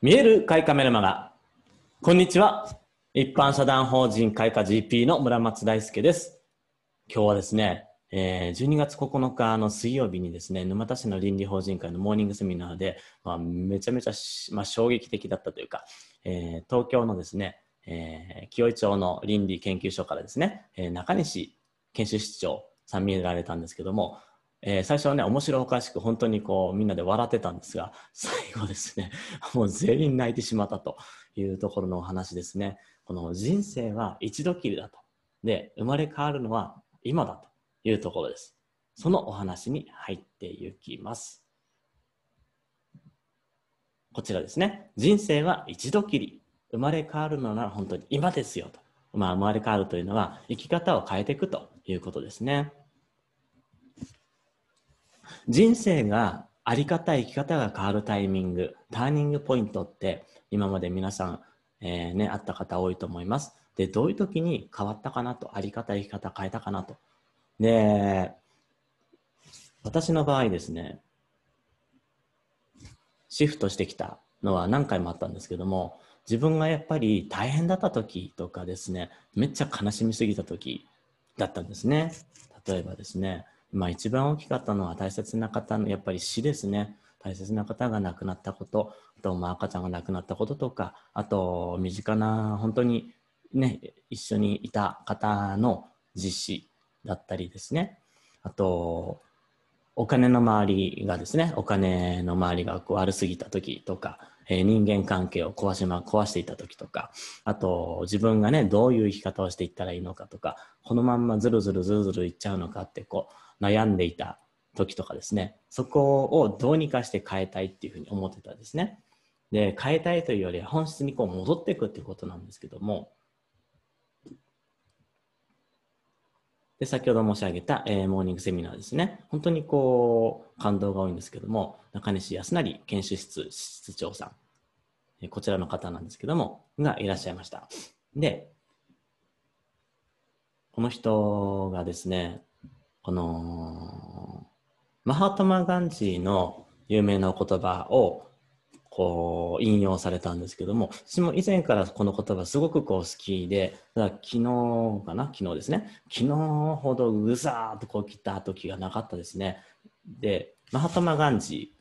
見える会カメルマガこんにちは一般社団法人開花 GP の村松大輔です今日はですね、えー、12月9日の水曜日にですね沼田市の倫理法人会のモーニングセミナーで、まあ、めちゃめちゃ、まあ、衝撃的だったというか、えー、東京のですね、えー、清井町の倫理研究所からですね、え中西研修室長さん見られたんですけどもえー、最初はね、面白おかしく本当にこうみんなで笑ってたんですが、最後ですね、もう全員泣いてしまったというところのお話ですね。この人生は一度きりだと。で、生まれ変わるのは今だというところです。そのお話に入っていきます。こちらですね。人生は一度きり。生まれ変わるのなら本当に今ですよと。まあ、生まれ変わるというのは生き方を変えていくということですね。人生があり方、生き方が変わるタイミング、ターニングポイントって今まで皆さん、えー、ね、あった方多いと思います。で、どういう時に変わったかなと、あり方、生き方変えたかなと。で、私の場合ですね、シフトしてきたのは何回もあったんですけども、自分がやっぱり大変だった時とかですね、めっちゃ悲しみすぎた時だったんですね。例えばですね、まあ、一番大きかったのは大切な方のやっぱり死ですね。大切な方が亡くなったこと、あとまあ赤ちゃんが亡くなったこととか、あと身近な本当にね、一緒にいた方の実施だったりですね。あと、お金の周りがですね、お金の周りが悪すぎた時とか、え人間関係を壊し、ま、壊していた時とか、あと自分がね、どういう生き方をしていったらいいのかとか、このまんまずるずるずるずるいっちゃうのかってこう悩んでいた時とかですね、そこをどうにかして変えたいっていうふうに思ってたんですね。で、変えたいというよりは本質にこう戻っていくってことなんですけども、で、先ほど申し上げた、えー、モーニングセミナーですね。本当にこう、感動が多いんですけども、中西康成研修室室長さん、えー、こちらの方なんですけども、がいらっしゃいました。で、この人がですね、この、マハトマ・ガンジーの有名な言葉をこう引用されたんですけども私も以前からこの言葉すごくこう好きでだ昨日かな昨日ですね昨日ほどうざーっとこう来た時がなかったですねでマハトマ・ガンジー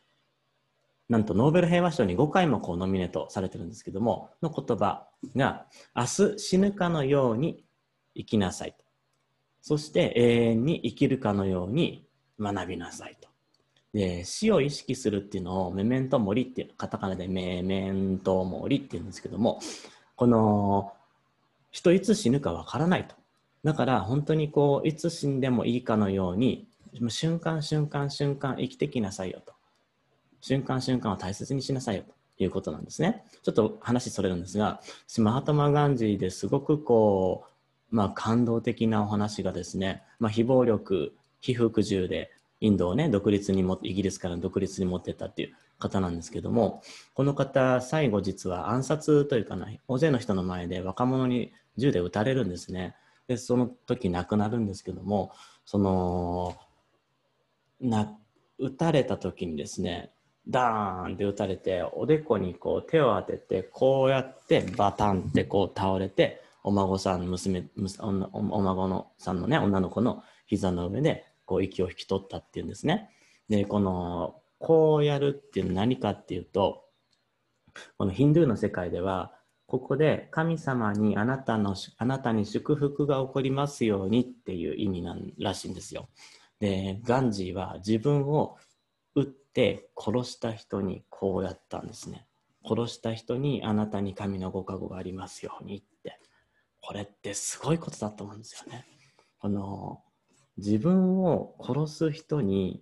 なんとノーベル平和賞に5回もこうノミネートされてるんですけどもの言葉が「明日死ぬかのように生きなさい」そして永遠に生きるかのように学びなさいとで、死を意識するっていうのを、メメントモリっていう、カタカナでメメントモリっていうんですけども、この、人いつ死ぬかわからないと。だから本当にこう、いつ死んでもいいかのように、瞬間瞬間瞬間生きてきなさいよと。瞬間瞬間を大切にしなさいよということなんですね。ちょっと話それるんですが、マハトマ・ガンジーですごくこう、まあ、感動的なお話がですね、まあ、非暴力、非服従で、インドをね、独立にも、イギリスから独立に持ってったっていう方なんですけども、この方、最後実は暗殺というかな、大勢の人の前で若者に銃で撃たれるんですね。で、その時亡くなるんですけども、その、な、撃たれた時にですね、ダーンって撃たれて、おでこにこう手を当てて、こうやってバタンってこう倒れて、お孫さん、娘、お孫のさんのね、女の子の膝の上でこう息を引き取ったっていうんですね。で、この、こうやるっていうのは何かっていうと、このヒンドゥーの世界では、ここで神様にあなたの、あなたに祝福が起こりますようにっていう意味なんらしいんですよ。で、ガンジーは自分を撃って殺した人にこうやったんですね。殺した人にあなたに神のご加護がありますようにって。これってすごいことだと思うんですよね。この自分を殺す人に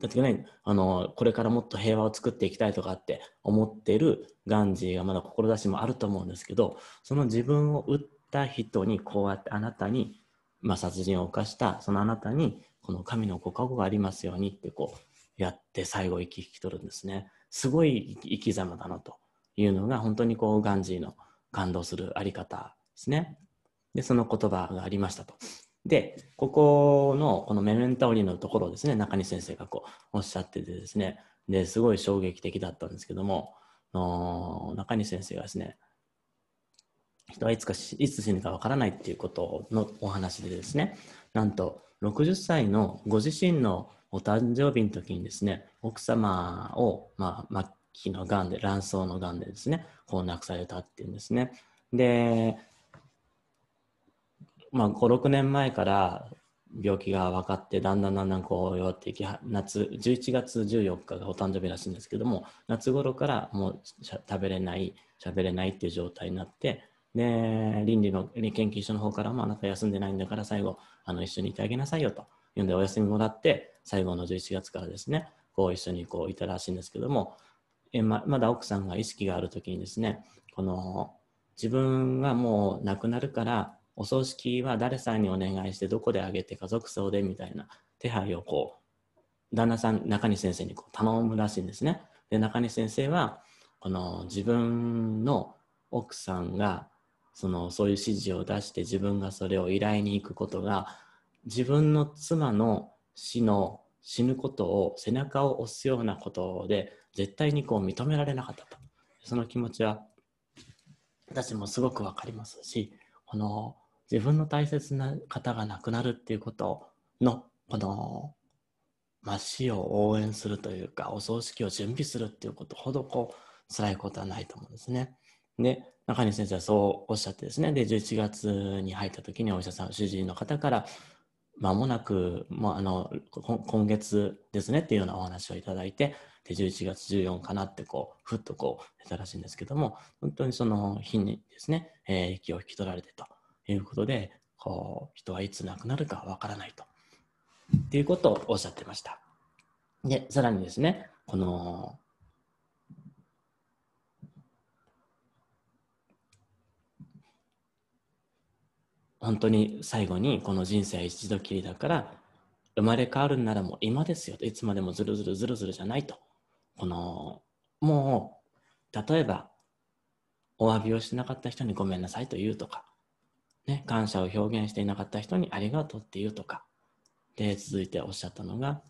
だってね、あのこれからもっと平和を作っていきたいとかって思ってるガンジーがまだ志もあると思うんですけどその自分を撃った人にこうやってあなたに、まあ、殺人を犯したそのあなたにこの神のご加護がありますようにってこうやって最後生き引き取るんですねすごい生き様だなというのが本当にこうガンジーの感動するあり方ですねでその言葉がありましたとで、ここのこのメメンタオリのところですね、中西先生がこうおっしゃっててですね、ですごい衝撃的だったんですけども、中西先生がですね、人はいつかいつ死ぬかわからないっていうことのお話でですね、なんと60歳のご自身のお誕生日の時にですね、奥様を、まあ、末期のがんで、卵巣のがんでですね、こう亡くされたっていうんですね。で、まあ、5、6年前から病気が分かって、だんだんだんだんこう弱っていき、夏、11月14日がお誕生日らしいんですけども、夏頃からもう食べれない、喋れないっていう状態になって、で、倫理の研究所の方からも、あなた休んでないんだから最後、あの一緒にいてあげなさいよと。言うんで、お休みもらって、最後の11月からですね、こう一緒にこういたらしいんですけども、えままだ奥さんが意識がある時にですね、この自分がもう亡くなるからお葬式は誰さんにお願いしてどこであげて家族葬でみたいな手配をこう旦那さん中西先生にこう頼むらしいんですねで中西先生はこの自分の奥さんがそのそういう指示を出して自分がそれを依頼に行くことが自分の妻の死の死ぬことを背中を押すようなことで絶対にこう認められなかったとその気持ちは私もすごく分かりますしこの自分の大切な方が亡くなるっていうことの、この、ま死を応援するというか、お葬式を準備するっていうことほど、こう、辛いことはないと思うんですね。で、中西先生はそうおっしゃってですね、で、11月に入った時にお医者さん、主治医の方から、間もなく、あの、今月ですねっていうようなお話をいただいて、で、11月14かなってこう、ふっとこう、出たらしいんですけども、本当にその日にですね、えー、息を引き取られてと。いうことで、こう、人はいつ亡くなるかわからないと。っていうことをおっしゃってました。で、さらにですね、この、本当に最後にこの人生一度きりだから生まれ変わるんならもう今ですよいつまでもずるずるずるずるじゃないとこのもう例えばお詫びをしなかった人にごめんなさいと言うとかね、感謝を表現していなかった人にありがとうって言うとか。で、続いておっしゃったのが、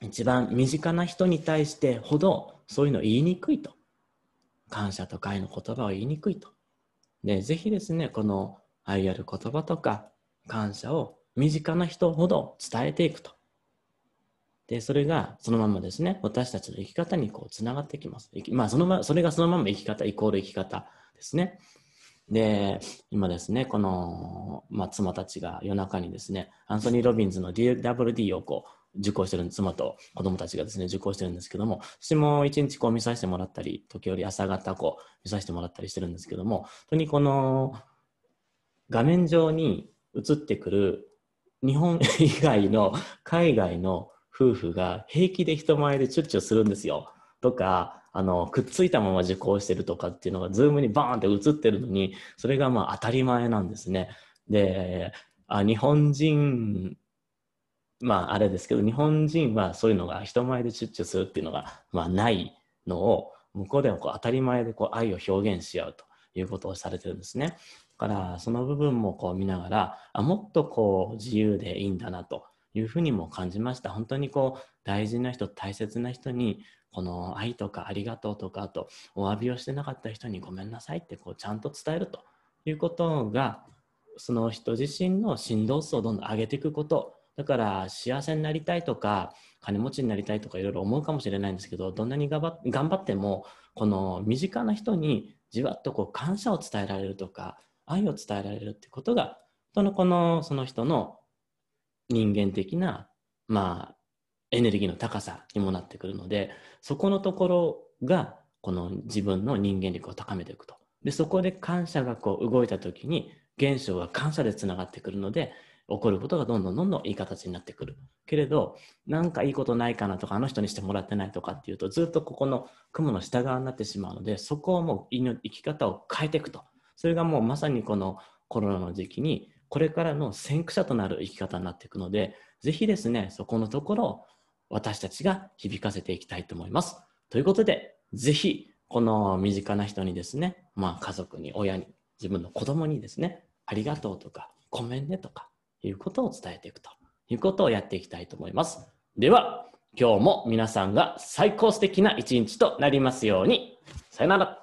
一番身近な人に対してほどそういうの言いにくいと。感謝と愛の言葉を言いにくいと。で、ぜひですね、この愛ある言葉とか感謝を身近な人ほど伝えていくと。で、それがそのままですね、私たちの生き方にこうつながってきます。まあ、そのま、それがそのまま生き方イコール生き方ですね。で、今ですね、この、まあ、妻たちが夜中にですね、アンソニー・ロビンズの d WD をこう受講してる妻と子供たちがですね、受講してるんですけども、私も一日こう見させてもらったり、時折朝方こう見させてもらったりしてるんですけども、本当にこの画面上に映ってくる日本以外の海外の夫婦が平気で人前でチュッチュするんですよ。とか、あの、くっついたまま受講してるとかっていうのが、ズームにバーンって映ってるのに、それがまあ当たり前なんですね。で、あ日本人、まああれですけど、日本人はそういうのが人前でチュッチュするっていうのが、まあないのを、向こうではこう当たり前でこう愛を表現し合うということをされてるんですね。だからその部分もこう見ながらあもっとこう自由でいいんだなというふうにも感じました本当にこう大事な人大切な人にこの愛とかありがとうとか、あとお詫びをしてなかった人にごめんなさいってこうちゃんと伝えるということが、その人自身の振動数をどんどん上げていくこと、だから幸せになりたいとか、金持ちになりたいとかいろいろ思うかもしれないんですけど、どんなに頑張っても、この身近な人にじわっとこう感謝を伝えられるとか、愛を伝えられるってことが、そのこのその人の人間的な、まあ、エネルギーの高さにもなってくるので、そこのところが、この自分の人間力を高めていくと。で、そこで感謝がこう動いた時に、現象は感謝でつながってくるので、起こることがどんどんどんどんいい形になってくる。けれど、なんかいいことないかなとか、あの人にしてもらってないとかっていうと、ずっとここの雲の下側になってしまうので、そこをもう生き方を変えていくと。それがもうまさにこのコロナの時期に、これからの先駆者となる生き方になっていくので、ぜひですね、そこのところ私たちが響かせていきたいと思います。ということで、ぜひ、この身近な人にですね、まあ家族に、親に、自分の子供にですね、ありがとうとか、ごめんねとか、いうことを伝えていくということをやっていきたいと思います。では、今日も皆さんが最高素敵な一日となりますように。さよなら。